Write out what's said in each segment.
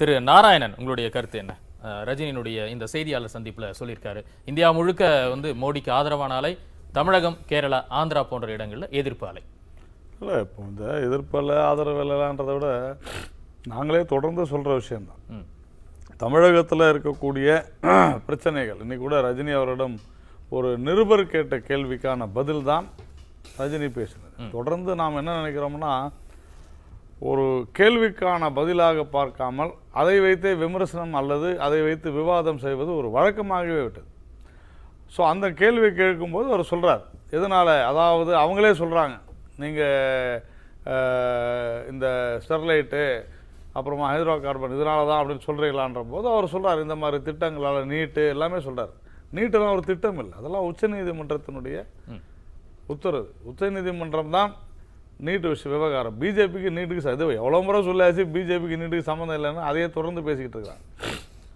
திரு நாராயணன் உங்களுடைய கருத்து என்ன ரஜினியினுடைய இந்த செய்தியாளர் சந்திப்பில் சொல்லியிருக்காரு இந்தியா முழுக்க வந்து மோடிக்கு ஆதரவான ஆலை தமிழகம் கேரளா ஆந்திரா போன்ற இடங்களில் எதிர்ப்பு ஆலை இல்லை இப்போ இந்த எதிர்ப்பில் ஆதரவு இல்லைன்றதை விட நாங்களே தொடர்ந்து சொல்கிற விஷயந்தான் தமிழகத்தில் இருக்கக்கூடிய பிரச்சனைகள் இன்னைக்கு கூட ரஜினி அவரிடம் ஒரு நிருபர் கேட்ட கேள்விக்கான பதில் தான் ரஜினி பேசினது தொடர்ந்து நாம் என்ன நினைக்கிறோம்னா ஒரு கேள்விக்கான பதிலாக பார்க்காமல் அதை வைத்தே விமர்சனம் அல்லது அதை வைத்து விவாதம் செய்வது ஒரு வழக்கமாகவே விட்டது ஸோ அந்த கேள்வி கேட்கும்போது அவர் சொல்கிறார் எதனால் அதாவது அவங்களே சொல்கிறாங்க நீங்கள் இந்த ஸ்டெர்லைட்டு அப்புறமா ஹைட்ரோ கார்பன் இதனால தான் அப்படின்னு சொல்கிறீங்களான்ற போது அவர் சொல்கிறார் இந்த மாதிரி திட்டங்களால் நீட்டு எல்லாமே சொல்கிறார் நீட்டெல்லாம் ஒரு திட்டம் இல்லை அதெல்லாம் உச்சநீதிமன்றத்தினுடைய உத்தரவு உச்சநீதிமன்றம் தான் நீட்டு விஷய விவகாரம் பிஜேபிக்கு நீட்டுக்கு இது எவ்வளோ முறை சொல்லாச்சு பிஜேபிக்கு நீட்டுக்கு சம்மந்தம் இல்லைன்னு அதையே தொடர்ந்து பேசிக்கிட்டு இருக்காங்க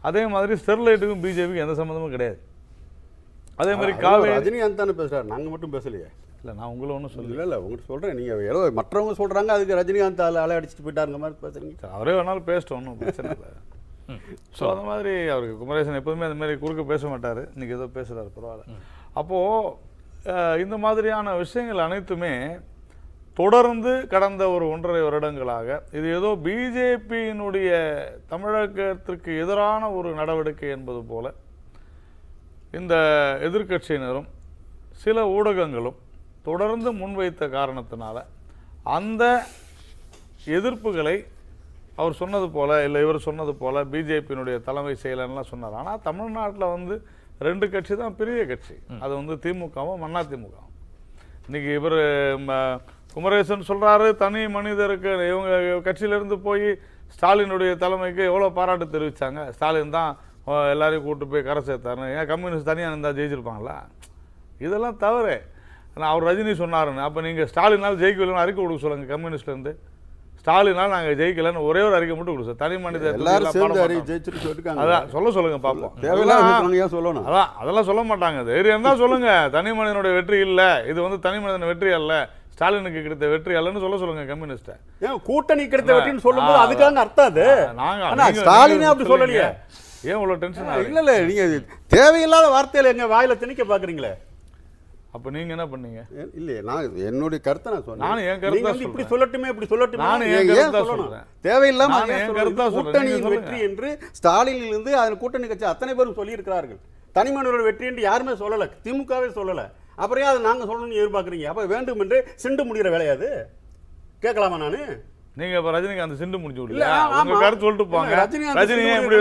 அதே மாதிரி ஸ்டெர்லைட்டுக்கும் பிஜேபிக்கு எந்த சம்மந்தமும் கிடையாது அதே மாதிரி ரஜினி ரஜினிகாந்த் தானே பேசுகிறார் நாங்கள் மட்டும் பேசலையே இல்லை நான் உங்களை ஒன்றும் சொல்லல இல்லை இல்லை உங்களுக்கு சொல்கிறேன் நீங்கள் ஏதோ மற்றவங்க சொல்கிறாங்க அதுக்கு ரஜினிகாந்த் அதில் அலை அடிச்சுட்டு போயிட்டாருங்க மாதிரி பேசுகிறீங்க அவரே வேணாலும் பேசிட்டோம் ஒன்றும் பிரச்சனை இல்லை ஸோ அந்த மாதிரி அவருக்கு குமரேசன் எப்போதுமே அந்த மாதிரி குறுக்க பேச மாட்டார் இன்றைக்கி ஏதோ பேசுகிறாரு பரவாயில்ல அப்போது இந்த மாதிரியான விஷயங்கள் அனைத்துமே தொடர்ந்து கடந்த ஒரு ஒன்றரை வருடங்களாக இது ஏதோ பிஜேபியினுடைய தமிழகத்திற்கு எதிரான ஒரு நடவடிக்கை என்பது போல இந்த எதிர்கட்சியினரும் சில ஊடகங்களும் தொடர்ந்து முன்வைத்த காரணத்தினால அந்த எதிர்ப்புகளை அவர் சொன்னது போல் இல்லை இவர் சொன்னது போல் பிஜேபியினுடைய தலைமை செயலன்லாம் சொன்னார் ஆனால் தமிழ்நாட்டில் வந்து ரெண்டு கட்சி தான் பெரிய கட்சி அது வந்து திமுகவும் அதிமுகவும் இன்றைக்கி இவர் குமரேசன் சொல்றாரு தனி மனிதருக்கு இவங்க இருந்து போய் ஸ்டாலினுடைய தலைமைக்கு எவ்வளோ பாராட்டு தெரிவித்தாங்க ஸ்டாலின் தான் எல்லாரையும் கூப்பிட்டு போய் கரை சேர்த்தாருன்னு ஏன் கம்யூனிஸ்ட் தனியாக இருந்தால் ஜெயிச்சிருப்பாங்களா இதெல்லாம் தவறு ஆனால் அவர் ரஜினி சொன்னாருன்னு அப்போ நீங்கள் ஸ்டாலினால் ஜெயிக்கலன்னு அறிக்கை கொடுக்க சொல்லுங்க கம்யூனிஸ்ட்லேருந்து ஸ்டாலினால் நாங்கள் ஜெயிக்கலன்னு ஒரே ஒரு அறிக்கை மட்டும் கொடுத்தோம் தனி மனித அதான் சொல்ல சொல்லுங்க பார்ப்போம் சொல்லணும் அதான் அதெல்லாம் சொல்ல மாட்டாங்க தைரியம் தான் சொல்லுங்க தனி மனிதனுடைய வெற்றி இல்லை இது வந்து தனி மனிதன் வெற்றி அல்ல ஸ்டாலினுக்கு கிடைத்த வெற்றி அல்லன்னு சொல்ல சொல்லுங்க கம்யூனிஸ்ட ஏன் கூட்டணி கிடைத்த வெற்றின்னு சொல்லும்போது அதுக்கான அர்த்தம் அது நாங்க ஸ்டாலினே அப்படி சொல்லலையே ஏன் இவ்வளோ டென்ஷன் இல்ல இல்ல நீங்க தேவையில்லாத வார்த்தையில் எங்க வாயில திணிக்க பாக்குறீங்களே அப்ப நீங்க என்ன பண்ணீங்க இல்லையே நான் என்னுடைய கருத்தை நான் சொன்னேன் நான் என் கருத்தை இப்படி சொல்லட்டுமே இப்படி சொல்லட்டுமே நான் என் கருத்தை தேவையில்லாம நான் என் கருத்தை கூட்டணியின் வெற்றி என்று இருந்து அதன் கூட்டணி கட்சி அத்தனை பேரும் சொல்லியிருக்கிறார்கள் தனி மனிதர்கள் வெற்றி என்று யாருமே சொல்லல திமுகவே சொல்லலை அப்புறம் அதை நாங்கள் சொல்லணும்னு எதிர்பார்க்குறீங்க அப்போ வேண்டும் என்று சிண்டு முடிகிற வேலையாது கேட்கலாமா நான் நீங்க இப்ப ரஜினிகாந்த் சிண்டு முடிஞ்சு விடல உங்க கருத்து சொல்லிட்டு போங்க ரஜினி எப்படி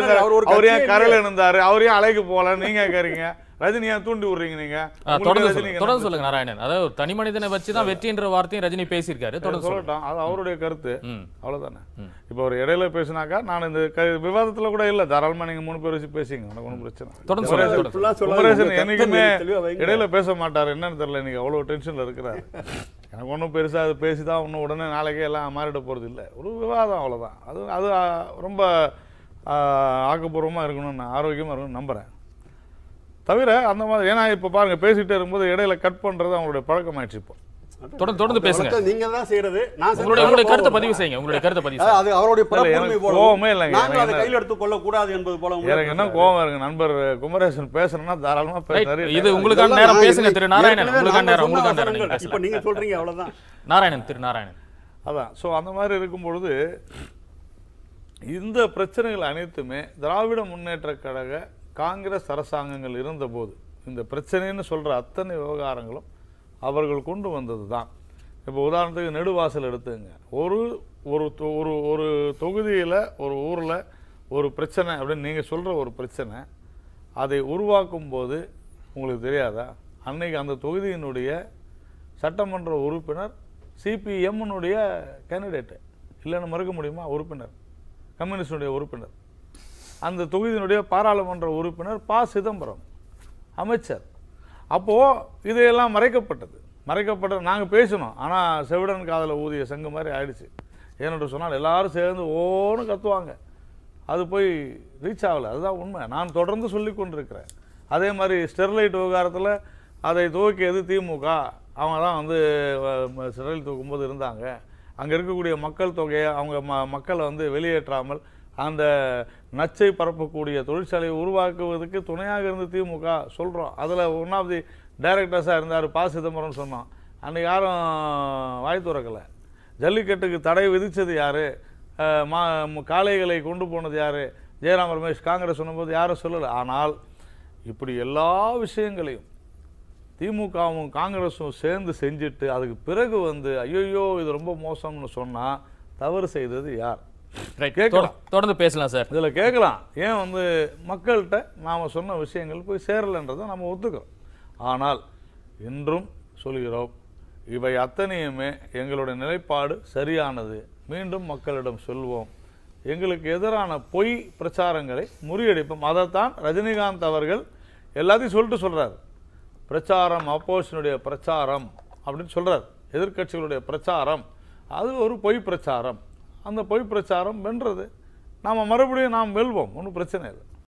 அவர் ஏன் கரையில இருந்தாரு அவர் ஏன் அலைக்கு போகல நீங்க கேக்குறீங்க ரஜினியா தூண்டி விடுறீங்க நீங்க தொடர்ந்து சொல்லுங்க நாராயணன் அதாவது தனி மனிதனை வச்சு தான் வெற்றின்ற வார்த்தையும் ரஜினி பேசியிருக்காரு தொடர்ந்து சொல்லட்டும் அது அவருடைய கருத்து அவ்வளவுதானே இப்போ ஒரு இடையில பேசினாக்கா நான் இந்த விவாதத்துல கூட இல்ல தாராளமா நீங்க மூணு பேர் வச்சு பேசிங்க எனக்கு ஒன்றும் பிரச்சனை தொடர்ந்து குமரேசன் என்னைக்குமே இடையில பேச மாட்டாரு என்னன்னு தெரியல நீங்க அவ்வளவு டென்ஷன்ல இருக்கிறாரு எனக்கு ஒன்றும் பெருசாக அது பேசி தான் ஒன்றும் உடனே நாளைக்கே எல்லாம் மாறிட போகிறது இல்லை ஒரு விவாதம் அவ்வளோதான் அது அது ரொம்ப ஆக்கப்பூர்வமாக இருக்கணும்னு நான் ஆரோக்கியமாக இருக்கணும்னு நம்புகிறேன் தவிர அந்த மாதிரி ஏன்னா இப்போ பாருங்க பேசிட்டே இருக்கும்போது இடையில கட் பண்றது அவங்களுடைய பழக்கமாயிடுச்சு இப்போ தொடர்ந்து தொடர்ந்து பேசுங்க நீங்க தான் செய்யறது நான் உங்களுடைய கருத்தை பதிவு செய்யுங்க உங்களுடைய கருத்தை பதிவு அது அவருடைய கோவமே இல்லைங்க நாங்க அதை கையில் எடுத்து கொள்ள கூடாது என்பது போல எனக்கு என்ன கோவம் இருக்கு நண்பர் குமரேசன் பேசணும்னா தாராளமா பேசுறாரு இது உங்களுக்கான நேரம் பேசுங்க திரு நாராயணன் உங்களுக்கான நேரம் உங்களுக்கான நேரம் இப்போ நீங்க சொல்றீங்க அவ்வளவுதான் நாராயணன் திரு நாராயணன் அதான் சோ அந்த மாதிரி இருக்கும் பொழுது இந்த பிரச்சனைகள் அனைத்துமே திராவிட முன்னேற்ற கழக காங்கிரஸ் அரசாங்கங்கள் இருந்தபோது இந்த பிரச்சனைன்னு சொல்கிற அத்தனை விவகாரங்களும் அவர்கள் கொண்டு வந்தது தான் இப்போ உதாரணத்துக்கு நெடுவாசல் எடுத்துங்க ஒரு ஒரு ஒரு ஒரு தொகுதியில் ஒரு ஊரில் ஒரு பிரச்சனை அப்படின்னு நீங்கள் சொல்கிற ஒரு பிரச்சனை அதை உருவாக்கும் போது உங்களுக்கு தெரியாதா அன்னைக்கு அந்த தொகுதியினுடைய சட்டமன்ற உறுப்பினர் சிபிஎம்னுடைய கேண்டிடேட்டு இல்லைன்னு மறுக்க முடியுமா உறுப்பினர் கம்யூனிஸ்டுடைய உறுப்பினர் அந்த தொகுதியினுடைய பாராளுமன்ற உறுப்பினர் ப சிதம்பரம் அமைச்சர் அப்போது இதையெல்லாம் மறைக்கப்பட்டது மறைக்கப்பட்ட நாங்கள் பேசினோம் ஆனால் செவிடன் காதில் ஊதிய சங்கு மாதிரி ஆயிடுச்சு ஏன்னு சொன்னால் எல்லாரும் சேர்ந்து ஓன்னு கத்துவாங்க அது போய் ரீச் ஆகலை அதுதான் உண்மை நான் தொடர்ந்து சொல்லி கொண்டிருக்கிறேன் அதே மாதிரி ஸ்டெர்லைட் விவகாரத்தில் அதை துவக்கியது திமுக அவங்க தான் வந்து ஸ்டெர்லைட் தூக்கும்போது இருந்தாங்க அங்கே இருக்கக்கூடிய மக்கள் தொகையை அவங்க ம மக்களை வந்து வெளியேற்றாமல் அந்த நச்சை பரப்பக்கூடிய தொழிற்சாலையை உருவாக்குவதற்கு துணையாக இருந்து திமுக சொல்கிறோம் அதில் ஒன் ஆஃப் தி டைரக்டர்ஸாக இருந்தார் பா சிதம்பரம் சொன்னோம் அன்றைக்கி யாரும் வாய் துறக்கலை ஜல்லிக்கட்டுக்கு தடை விதித்தது யார் மா காளைகளை கொண்டு போனது யார் ஜெயராம் ரமேஷ் காங்கிரஸ் சொன்னபோது யாரும் சொல்லலை ஆனால் இப்படி எல்லா விஷயங்களையும் திமுகவும் காங்கிரஸும் சேர்ந்து செஞ்சுட்டு அதுக்கு பிறகு வந்து ஐயோ இது ரொம்ப மோசம்னு சொன்னால் தவறு செய்தது யார் தொடர்ந்து பேசலாம் சார் இதில் கேட்கலாம் ஏன் வந்து மக்கள்கிட்ட நாம் சொன்ன விஷயங்கள் போய் சேரலைன்றதை நம்ம ஒத்துக்கிறோம் ஆனால் இன்றும் சொல்கிறோம் இவை அத்தனையுமே எங்களுடைய நிலைப்பாடு சரியானது மீண்டும் மக்களிடம் சொல்வோம் எங்களுக்கு எதிரான பொய் பிரச்சாரங்களை முறியடிப்போம் அதைத்தான் ரஜினிகாந்த் அவர்கள் எல்லாத்தையும் சொல்லிட்டு சொல்கிறார் பிரச்சாரம் அப்போசினுடைய பிரச்சாரம் அப்படின்னு சொல்கிறார் எதிர்கட்சிகளுடைய பிரச்சாரம் அது ஒரு பொய் பிரச்சாரம் அந்த பொய் பிரச்சாரம் வென்றது நாம் மறுபடியும் நாம் வெல்வோம் ஒன்றும் பிரச்சனை இல்லை